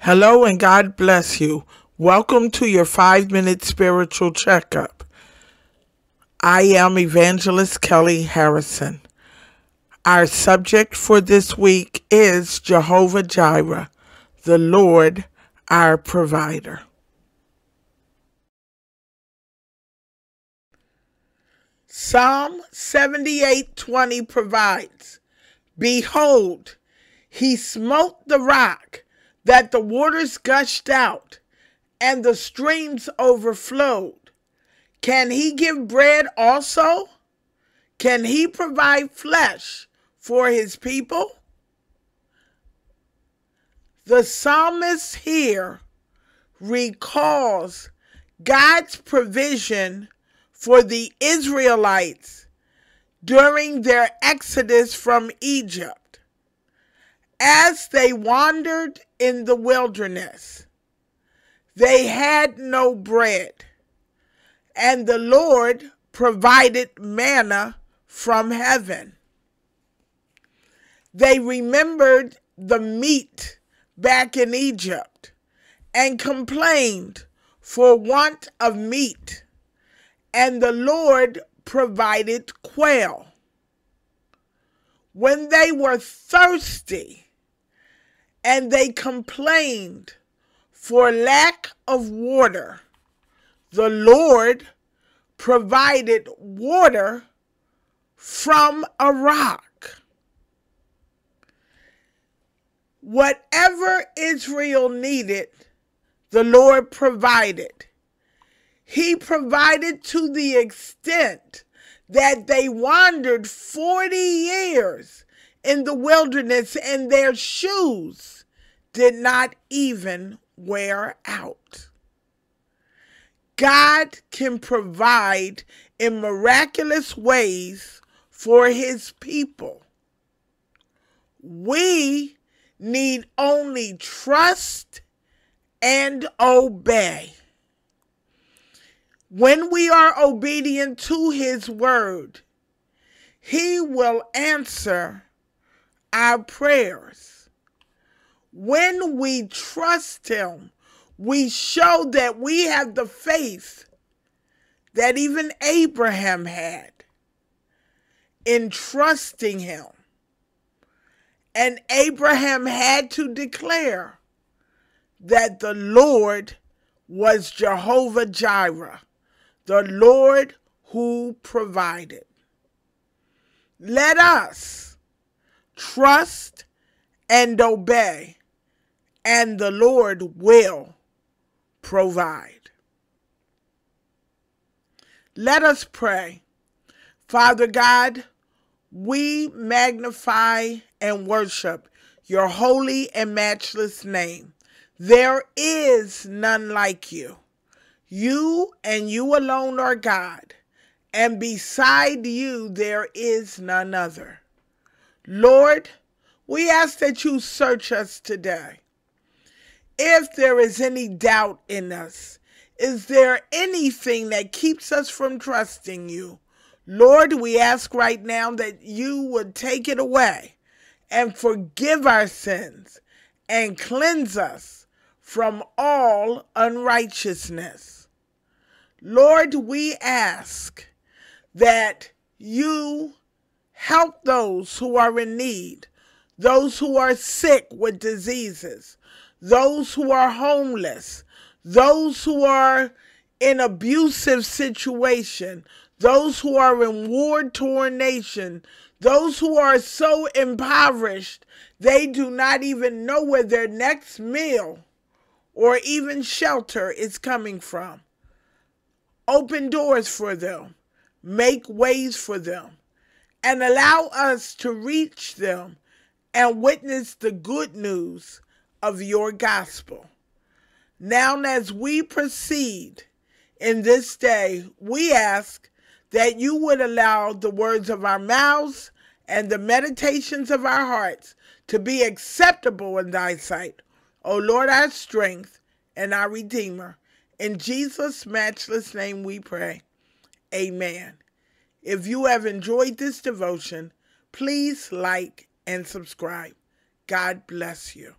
Hello and God bless you. Welcome to your five minute spiritual checkup. I am Evangelist Kelly Harrison. Our subject for this week is Jehovah Jireh, the Lord our provider. Psalm 78:20 provides, Behold, he smote the rock that the waters gushed out and the streams overflowed. Can he give bread also? Can he provide flesh for his people? The psalmist here recalls God's provision for the Israelites during their exodus from Egypt as they wandered in the wilderness, they had no bread, and the Lord provided manna from heaven. They remembered the meat back in Egypt and complained for want of meat, and the Lord provided quail. When they were thirsty, and they complained for lack of water. The Lord provided water from a rock. Whatever Israel needed, the Lord provided. He provided to the extent that they wandered 40 years in the wilderness and their shoes did not even wear out. God can provide in miraculous ways for his people. We need only trust and obey. When we are obedient to his word, he will answer our prayers. When we trust Him, we show that we have the faith that even Abraham had in trusting Him. And Abraham had to declare that the Lord was Jehovah Jireh, the Lord who provided. Let us trust and obey and the Lord will provide. Let us pray. Father God, we magnify and worship your holy and matchless name. There is none like you. You and you alone are God, and beside you there is none other. Lord, we ask that you search us today if there is any doubt in us, is there anything that keeps us from trusting you? Lord, we ask right now that you would take it away and forgive our sins and cleanse us from all unrighteousness. Lord, we ask that you help those who are in need, those who are sick with diseases, those who are homeless, those who are in abusive situation, those who are in war-torn nation, those who are so impoverished they do not even know where their next meal or even shelter is coming from. Open doors for them, make ways for them, and allow us to reach them and witness the good news of your gospel. Now, as we proceed in this day, we ask that you would allow the words of our mouths and the meditations of our hearts to be acceptable in thy sight. O Lord, our strength and our Redeemer. In Jesus' matchless name we pray. Amen. If you have enjoyed this devotion, please like and subscribe. God bless you.